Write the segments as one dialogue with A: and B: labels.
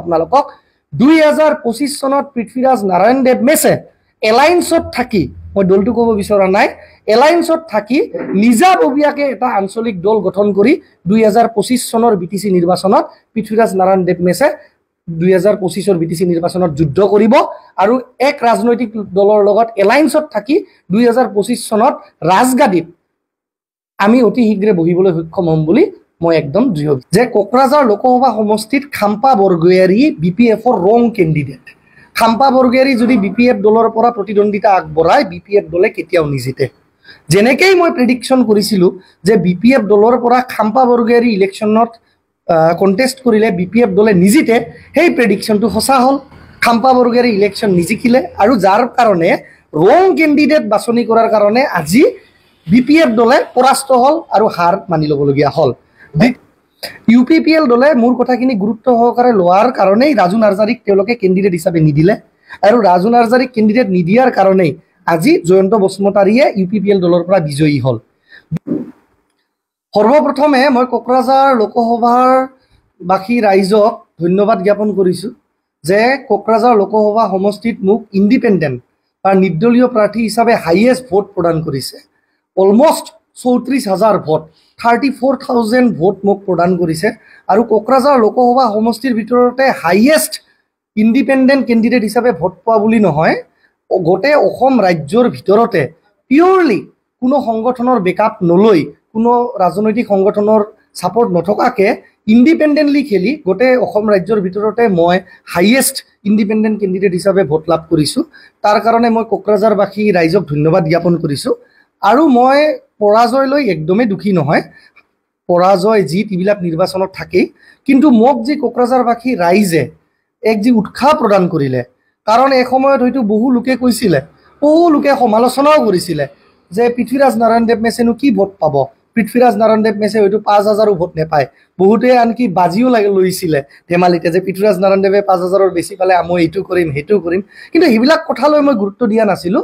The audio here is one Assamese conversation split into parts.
A: আপোনালোকক দুই হাজাৰ পঁচিছ চনত পৃথ্বীৰাজ নাৰায়ণ দেৱ মেছে এলায়েন্সত থাকি মই দলটো ক'ব বিচৰা নাই এলায়েন্সত থাকি নিজাববীয়াকে এটা আঞ্চলিক দল গঠন কৰি দুই হাজাৰ পঁচিছ চনৰ বি টি চি নিৰ্বাচনত পৃথ্বীৰাজ নাৰায়ণ দেৱ মেছে দুই হাজাৰ পঁচিছৰ বি টি চি নিৰ্বাচনত যুদ্ধ কৰিব আৰু এক ৰাজনৈতিক দলৰ লগত এলায়েন্সত থাকি দুই হাজাৰ পঁচিছ চনত ৰাজগাদীত আমি অতি শীঘ্ৰে বহিবলৈ সক্ষম হ'ম বুলি মই একদম দৃঢ় যে কোকৰাঝাৰ লোকসভা সমষ্টিত খাম্পা বৰগৈয়াৰী বি পি এফৰ ৰং কেণ্ডিডেট খাম্পা বৰগৈয়াৰী যদি বি পি এফ দলৰ পৰা প্ৰতিদ্বন্দ্বিতা আগবঢ়াই বি পি এফ দলে কেতিয়াও নিজিতে যেনেকেই মই প্ৰিডিকশ্যন কৰিছিলোঁ যে বি পি এফ দলৰ পৰা খাম্পা বৰগৈয়াৰী ইলেকশ্যনত কণ্টেষ্ট কৰিলে বি পি এফ দলে নিজিতে সেই প্ৰেডিকশ্যনটো সঁচা হ'ল খাম্পা বৰগৈয়াৰী ইলেকশ্যন নিজিকিলে আৰু যাৰ কাৰণে ৰং কেণ্ডিডেট বাছনি কৰাৰ কাৰণে আজি বি পি এফ দলে পৰাস্ত হ'ল আৰু হাৰ মানি ল'বলগীয়া হ'ল ইউ পি পি এল দলে মোৰ কথাখিনি গুৰুত্ব সহকাৰে লোৱাৰ কাৰণেই ৰাজু নাৰ্জাৰীক তেওঁলোকে কেণ্ডিডেট হিচাপে নিদিলে আৰু ৰাজু নাৰ্জাৰীক কেণ্ডিডেট নিদিয়াৰ কাৰণেই আজি জয়ন্ত বসুমতাৰীয়ে ইউ পি পি এল দলৰ পৰা বিজয়ী হ'ল সৰ্বপ্ৰথমে মই কোকৰাঝাৰ বাসী ৰাইজক ধন্যবাদ জ্ঞাপন কৰিছোঁ যে কোকৰাঝাৰ লোকসভা সমষ্টিত মোক ইণ্ডিপেণ্ডেণ্ট বা নিৰ্দলীয় প্ৰাৰ্থী হিচাপে হাইয়েষ্ট ভোট প্ৰদান কৰিছে অলমষ্ট চৌত্ৰিছ হাজাৰ vote thirty four thousand vote মোক প্ৰদান কৰিছে আৰু কোকৰাঝাৰ লোকসভা সমষ্টিৰ ভিতৰতে হাইয়েষ্ট ইণ্ডিপেণ্ডেণ্ট কেণ্ডিডেট হিচাপে ভোট পোৱা বুলি নহয় গোটেই অসম ৰাজ্যৰ ভিতৰতে পিয়ৰলি কোনো সংগঠনৰ বেক আপ নলৈ কোনো ৰাজনৈতিক সংগঠনৰ ছাপৰ্ট নথকাকৈ ইণ্ডিপেণ্ডেণ্টলি খেলি গোটেই অসম ৰাজ্যৰ ভিতৰতে মই হাইয়েষ্ট ইণ্ডিপেণ্ডেণ্ট কেণ্ডিডেট হিচাপে ভোট লাভ কৰিছোঁ তাৰ কাৰণে মই কোকৰাঝাৰবাসী ৰাইজক ধন্যবাদ জ্ঞাপন কৰিছোঁ আৰু মই পৰাজয় লৈ একদমেই দুখী নহয় পৰাজয় জিত এইবিলাক নিৰ্বাচনত থাকেই কিন্তু মোক যি কোকৰাঝাৰবাসী ৰাইজে এক যি উৎসাহ প্ৰদান কৰিলে কাৰণ এই সময়ত হয়তো বহু লোকে কৈছিলে বহু লোকে সমালোচনাও কৰিছিলে যে পৃথ্বীৰাজ নাৰায়ণ দেৱ মেছেনো কি ভোট পাব পৃথ্বীৰাজ নাৰায়ণ দেৱ মেছে হয়তো পাঁচ হাজাৰো ভোট নেপায় বহুতে আনকি বাজিও লাগি লৈছিলে ধেমালিতে যে পৃথ্বীৰাজ নাৰায়ণ দেৱে পাঁচ হাজাৰৰ বেছি পালে মই এইটো কৰিম সেইটো কৰিম কিন্তু সেইবিলাক কথালৈ মই গুৰুত্ব দিয়া নাছিলোঁ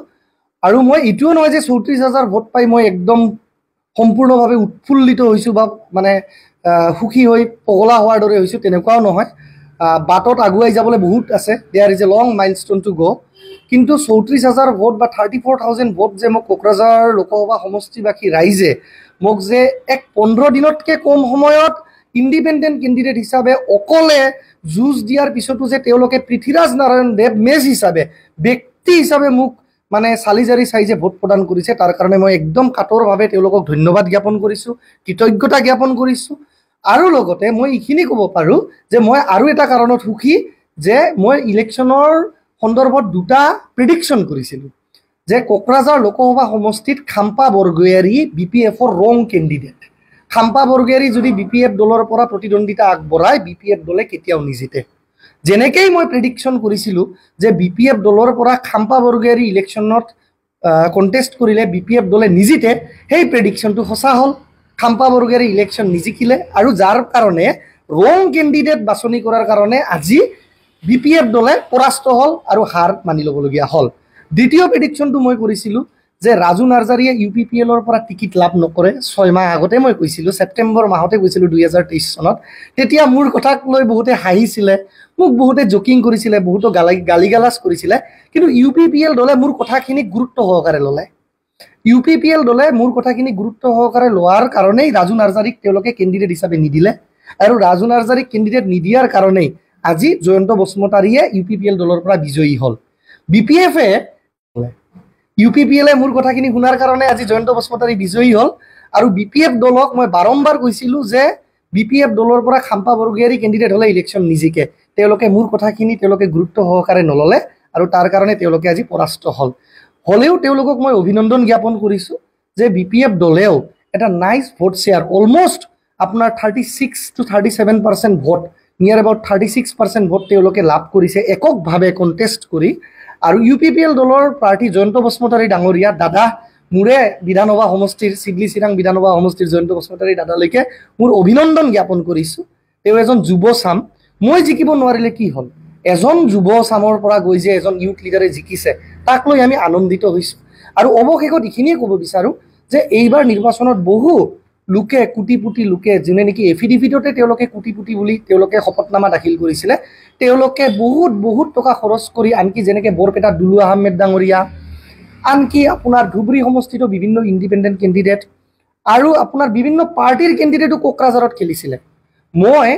A: আৰু মই এইটোও নহয় যে চৌত্ৰিছ হাজাৰ ভোট পাই মই একদম সম্পূৰ্ণভাৱে উৎফুল্লিত হৈছোঁ বা মানে সুখী হৈ পগলা হোৱাৰ দৰে হৈছোঁ তেনেকুৱাও নহয় বাটত আগুৱাই যাবলৈ বহুত আছে there is a long milestone to go' কিন্তু চৌত্ৰিছ হাজাৰ ভোট বা থাৰ্টি ফ'ৰ থাউজেণ্ড ভোট যে মোক কোকৰাঝাৰ লোকসভা সমষ্টিবাসী ৰাইজে মোক যে এক পোন্ধৰ দিনতকৈ কম সময়ত ইণ্ডিপেণ্ডেণ্ট কেণ্ডিডেট হিচাপে অকলে যুঁজ দিয়াৰ পিছতো যে তেওঁলোকে পৃথ্বীৰাজ নাৰায়ণ দেৱ মেজ হিচাপে ব্যক্তি হিচাপে মোক মানে চালি জাৰি চাই যে ভোট প্ৰদান কৰিছে তাৰ কাৰণে মই একদম কাটৰভাৱে তেওঁলোকক ধন্যবাদ জ্ঞাপন কৰিছোঁ কৃতজ্ঞতা জ্ঞাপন কৰিছোঁ আৰু লগতে মই এইখিনি ক'ব পাৰোঁ যে মই আৰু এটা কাৰণত সুখী যে মই ইলেকশ্যনৰ সন্দৰ্ভত দুটা প্ৰিডিকশ্যন কৰিছিলোঁ যে কোকৰাঝাৰ লোকসভা সমষ্টিত খাম্পা বৰগৈয়াৰী বি পি এফৰ ৰং কেণ্ডিডেট খাম্পা বৰগৈয়াৰী যদি বি পি এফ দলৰ পৰা প্ৰতিদ্বন্দ্বিতা আগবঢ়ায় বি পি এফ দলে কেতিয়াও নিজিতে যেনেকেই মই প্ৰেডিকশ্যন কৰিছিলোঁ যে বি পি এফ দলৰ পৰা খাম্পা বৰ্গেৰী ইলেকশ্যনত কণ্টেষ্ট কৰিলে বি পি এফ দলে নিজিতে সেই প্ৰেডিকশ্যনটো সঁচা হ'ল খাম্পা বৰ্গেৰী ইলেকশ্যন নিজিকিলে আৰু যাৰ কাৰণে ৰং কেণ্ডিডেট বাছনি কৰাৰ কাৰণে আজি বি পি এফ দলে পৰাস্ত হ'ল আৰু হাৰ মানি ল'বলগীয়া হ'ল দ্বিতীয় প্ৰেডিকশ্যনটো মই কৰিছিলোঁ যে ৰাজু নাৰ্জাৰীয়ে ইউ পি পি এলৰ পৰা টিকট লাভ নকৰে ছয় মাহ আগতে মই কৈছিলোঁ ছেপ্টেম্বৰ মাহতে কৈছিলোঁ দুই হাজাৰ তেইছ চনত তেতিয়া মোৰ কথাক লৈ বহুতে হাঁহিছিলে মোক বহুতে জকিং কৰিছিলে বহুতো গালি গালি গালাজ কৰিছিলে কিন্তু ইউ পি পি এল দলে মোৰ কথাখিনিক গুৰুত্ব সহকাৰে ল'লে ইউ পি পি এল দলে মোৰ কথাখিনি গুৰুত্ব সহকাৰে লোৱাৰ কাৰণেই ৰাজু নাৰ্জাৰীক তেওঁলোকে কেণ্ডিডেট হিচাপে নিদিলে আৰু ৰাজু নাৰ্জাৰীক কেণ্ডিডেট নিদিয়াৰ কাৰণেই আজি জয়ন্ত বসুমতাৰীয়ে ইউ পি পি এল দলৰ পৰা বিজয়ী হ'ল বি পি এফে ইউ পি পি এলে মোৰ কথাখিনি শুনাৰ কাৰণে আজি জয়ন্ত বসুমতাৰী বিজয়ী হ'ল আৰু বি পি এফ দলক মই বাৰম্বাৰ কৈছিলোঁ যে বি পি এফ দলৰ পৰা খাম্পা বৰগীয়াৰী কেণ্ডিডেট হ'লে ইলেকশ্যন নিজিকে তেওঁলোকে মোৰ কথাখিনি তেওঁলোকে গুৰুত্ব সহকাৰে নল'লে আৰু তাৰ কাৰণে তেওঁলোকে আজি পৰাস্ত হ'ল হ'লেও তেওঁলোকক মই অভিনন্দন জ্ঞাপন কৰিছোঁ যে বি পি এফ দলেও এটা নাইচ ভোট শ্বেয়াৰ অলমষ্ট আপোনাৰ thirty six to thirty seven percent vote near about thirty six percent vote তেওঁলোকে লাভ কৰিছে এককভাৱে কণ্টেষ্ট কৰি আৰু ইউ পি পি এল দলৰ প্ৰাৰ্থী জয়ন্ত বসুমতাৰী ডাঙৰীয়া দাদা মোৰে বিধানসভা সমষ্টিৰ চিডলি চিৰাং বিধানসভা সমষ্টিৰ জয়ন্ত বসুমতাৰী দাদালৈকে মোৰ অভিনন্দন জ্ঞাপন কৰিছোঁ তেওঁ এজন যুৱ চাম মই জিকিব নোৱাৰিলে কি হ'ল এজন যুৱ চামৰ পৰা গৈ যে এজন ইউথ লিডাৰে জিকিছে তাক লৈ আমি আনন্দিত হৈছোঁ আৰু অৱশেষত এইখিনিয়ে ক'ব বিচাৰোঁ যে এইবাৰ নিৰ্বাচনত বহু লোকে পুতি লোকে যোনে নেকি এফিডেভিটতে তেওঁলোকে পুতি বুলি তেওঁলোকে শপতনামা দাখিল কৰিছিলে তেওঁলোকে বহুত বহুত টকা খৰচ কৰি আনকি যেনেকৈ বৰপেটা দুলু আহমেদ ডাঙৰীয়া আনকি আপোনাৰ ধুবুৰী সমষ্টিতো বিভিন্ন ইণ্ডিপেণ্ডেণ্ট কেণ্ডিডেট আৰু আপোনাৰ বিভিন্ন পাৰ্টীৰ কেণ্ডিডেটো কোকৰাঝাৰত খেলিছিলে মই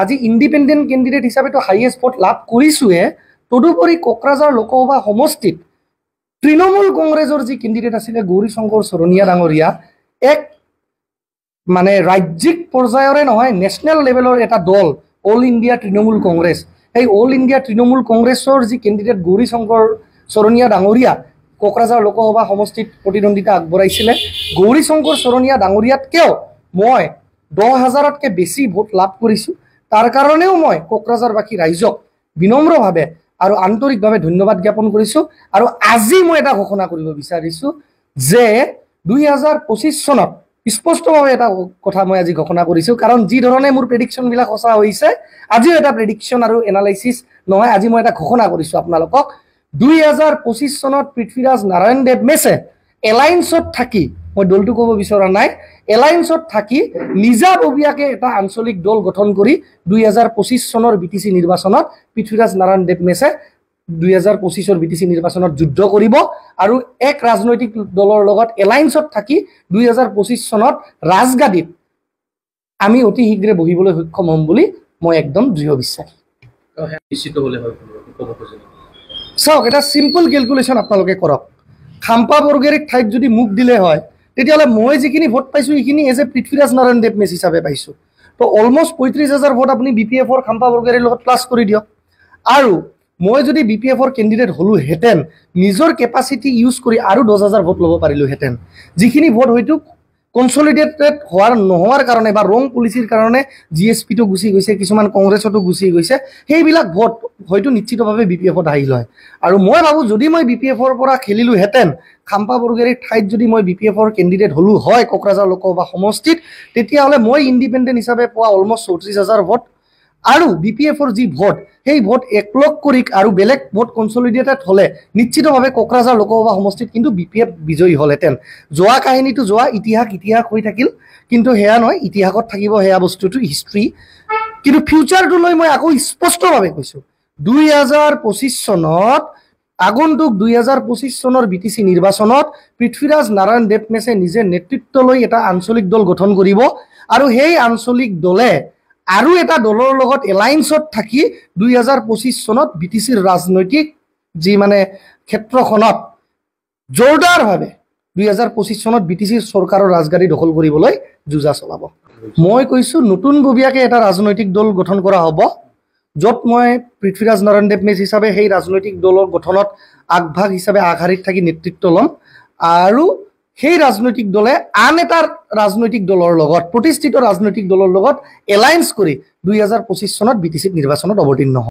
A: আজি ইণ্ডিপেণ্ডেণ্ট কেণ্ডিডেট হিচাপেতো হাইয়েষ্ট ভোট লাভ কৰিছোঁহে তদুপৰি কোকৰাঝাৰ লোকসভা সমষ্টিত তৃণমূল কংগ্ৰেছৰ যি কেণ্ডিডেট আছিলে গৌৰীশংকৰ চৰণীয়া ডাঙৰীয়া এক মানে ৰাজ্যিক পৰ্যায়ৰে নহয় নেশ্যনেল লেভেলৰ এটা দল অল ইণ্ডিয়া তৃণমূল কংগ্ৰেছ সেই অল ইণ্ডিয়া তৃণমূল কংগ্ৰেছৰ যি কেণ্ডিডেট গৌৰীশংকৰ চৰণীয়া ডাঙৰীয়া কোকৰাঝাৰ লোকসভা সমষ্টিত প্ৰতিদ্বন্দ্বিতা আগবঢ়াইছিলে গৌৰীশংকৰ চৰণীয়া ডাঙৰীয়াতকৈও মই দহ হাজাৰতকৈ বেছি ভোট লাভ কৰিছোঁ তাৰ কাৰণেও মই কোকৰাঝাৰবাসী ৰাইজক বিনম্ৰভাৱে আৰু আন্তৰিকভাৱে ধন্যবাদ জ্ঞাপন কৰিছোঁ আৰু আজি মই এটা ঘোষণা কৰিব বিচাৰিছোঁ যে দুই হাজাৰ পঁচিছ চনত স্পষ্টভাৱে এটা কথা মই আজি ঘোষণা কৰিছোঁ কাৰণ যিধৰণে মোৰ প্ৰেডিকশ্যনবিলাক সঁচা হৈছে আজিও এটা প্ৰেডিকশ্যন আৰু এনালাইচিছ নহয় আজি মই এটা ঘোষণা কৰিছোঁ আপোনালোকক দুই হাজাৰ পঁচিছ চনত পৃথ্বীৰাজ নাৰায়ণ দেৱ মেছে এলায়েঞ্চত থাকি মই দলটো ক'ব বিচৰা নাই এলায়েঞ্চত থাকি নিজাববীয়াকৈ এটা আঞ্চলিক দল গঠন কৰি দুই হাজাৰ পঁচিছ চনৰ বি টি চি নিৰ্বাচনত পৃথ্বীৰাজ নাৰায়ণ দেৱ মেছে দুহেজাৰ পঁচিছৰ বি টি চি নিৰ্বাচনত যুদ্ধ কৰিব আৰু এক ৰাজনৈতিক দলৰ লগত এলায়েঞ্চত থাকি দুই হাজাৰ পঁচিছ চনত ৰাজগাদীত আমি অতি শীঘ্ৰে বহিবলৈ সক্ষম হ'ম বুলি মই একদম দৃঢ় বিশ্বাসী চাওক এটা চিম্পল কেলকুলেশ্যন আপোনালোকে কৰক খাম্পা বৰ্গেৰীক ঠাইত যদি মোক দিলে হয় তেতিয়াহ'লে মই যিখিনি ভোট পাইছোঁ সেইখিনি এজ এ পৃথ্বীৰাজ নাৰায়ণ দেৱ মেচ হিচাপে পাইছোঁ ত' অলমষ্ট পঁয়ত্ৰিছ হাজাৰ ভোট আপুনি বি পি এফৰ খাম্পা বৰ্গেৰীৰ লগত প্লাছ কৰি দিয়ক আৰু মই যদি বি পি এফৰ কেণ্ডিডেট হ'লোহেঁতেন নিজৰ কেপাচিটি ইউজ কৰি আৰু দহ হাজাৰ ভোট ল'ব পাৰিলোহেঁতেন যিখিনি ভোট হয়তো কনচলিডেটেড হোৱাৰ নোহোৱাৰ কাৰণে বা ৰং পলিচিৰ কাৰণে জি এছ পিটো গুচি গৈছে কিছুমান কংগ্ৰেছতো গুচি গৈছে সেইবিলাক ভোট হয়তো নিশ্চিতভাৱে বি পি এফত আহি লয় আৰু মই ভাবোঁ যদি মই বি পি এফৰ পৰা খেলিলোহেঁতেন খাম্পা বৰগেৰীৰ ঠাইত যদি মই বি পি এফৰ কেণ্ডিডেট হ'লো হয় কোকৰাঝাৰ লোকসভা সমষ্টিত তেতিয়াহ'লে মই ইণ্ডিপেণ্ডেণ্ট হিচাপে পোৱা অলমষ্ট চৌত্ৰিছ হাজাৰ ভোট আৰু বি পি এফৰ যি ভোট সেই ভোট একলগ কৰি আৰু বেলেগ ভোট কনচলিডেটেড হ'লে নিশ্চিতভাৱে কোকৰাঝাৰ লোকসভা সমষ্টিত কিন্তু বি পি এফ বিজয়ী হ'লহেঁতেন যোৱা কাহিনীটো যোৱা ইতিহাস ইতিহাস হৈ থাকিল কিন্তু সেয়া নহয় ইতিহাসত থাকিব সেয়া বস্তুটো হিষ্ট্ৰী কিন্তু ফিউচাৰটো লৈ মই আকৌ স্পষ্টভাৱে কৈছোঁ দুই হাজাৰ পঁচিছ চনত আগন্তুক দুই হাজাৰ পঁচিছ চনৰ বি টি চি নিৰ্বাচনত পৃথ্বীৰাজ নাৰায়ণ দেৱ মেছে নেতৃত্ব লৈ এটা আঞ্চলিক দল গঠন কৰিব আৰু সেই আঞ্চলিক দলে আৰু এটা দলৰ লগত এলায়েঞ্চত থাকি দুই হাজাৰ পঁচিছ চনত বি টি চিৰ ৰাজনৈতিক যি মানে ক্ষেত্ৰখনত জোৰদাৰভাৱে দুই হাজাৰ পঁচিছ চনত বি টি চিৰ চৰকাৰৰ ৰাজগাড়ী দখল কৰিবলৈ যুঁজা চলাব মই কৈছোঁ নতুনভৱীয়াকৈ এটা ৰাজনৈতিক দল গঠন কৰা হ'ব য'ত মই পৃথ্বীৰাজ নাৰায়ণ দেৱ মেজ হিচাপে সেই ৰাজনৈতিক দলৰ গঠনত আগভাগ হিচাপে আগশাৰীত থাকি নেতৃত্ব ল'ম আৰু সেই ৰাজনৈতিক দলে আন এটা ৰাজনৈতিক দলৰ লগত প্ৰতিষ্ঠিত ৰাজনৈতিক দলৰ লগত এলায়েন্স কৰি দুই হাজাৰ পঁচিছ চনত বি টি চিত নিৰ্বাচনত অৱতীৰ্ণ হয়